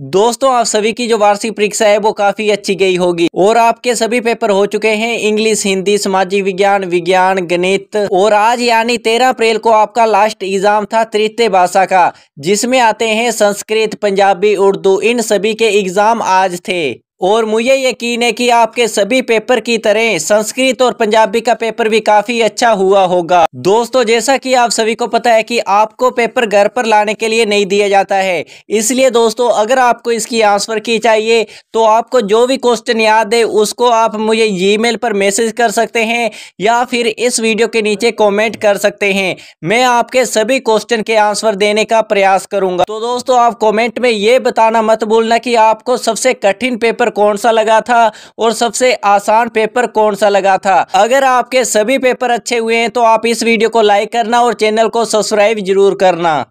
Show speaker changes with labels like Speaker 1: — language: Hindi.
Speaker 1: दोस्तों आप सभी की जो वार्षिक परीक्षा है वो काफी अच्छी गई होगी और आपके सभी पेपर हो चुके हैं इंग्लिश हिंदी सामाजिक विज्ञान विज्ञान गणित और आज यानी 13 अप्रैल को आपका लास्ट एग्जाम था तृतीय भाषा का जिसमें आते हैं संस्कृत पंजाबी उर्दू इन सभी के एग्जाम आज थे और मुझे यकीन है कि आपके सभी पेपर की तरह संस्कृत और पंजाबी का पेपर भी काफ़ी अच्छा हुआ होगा दोस्तों जैसा कि आप सभी को पता है कि आपको पेपर घर पर लाने के लिए नहीं दिया जाता है इसलिए दोस्तों अगर आपको इसकी आंसर की चाहिए तो आपको जो भी क्वेश्चन याद है उसको आप मुझे ई पर मैसेज कर सकते हैं या फिर इस वीडियो के नीचे कॉमेंट कर सकते हैं मैं आपके सभी क्वेश्चन के आंसर देने का प्रयास करूंगा तो दोस्तों आप कॉमेंट में ये बताना मत भूलना की आपको सबसे कठिन पेपर पेपर कौन सा लगा था और सबसे आसान पेपर कौन सा लगा था अगर आपके सभी पेपर अच्छे हुए हैं तो आप इस वीडियो को लाइक करना और चैनल
Speaker 2: को सब्सक्राइब जरूर करना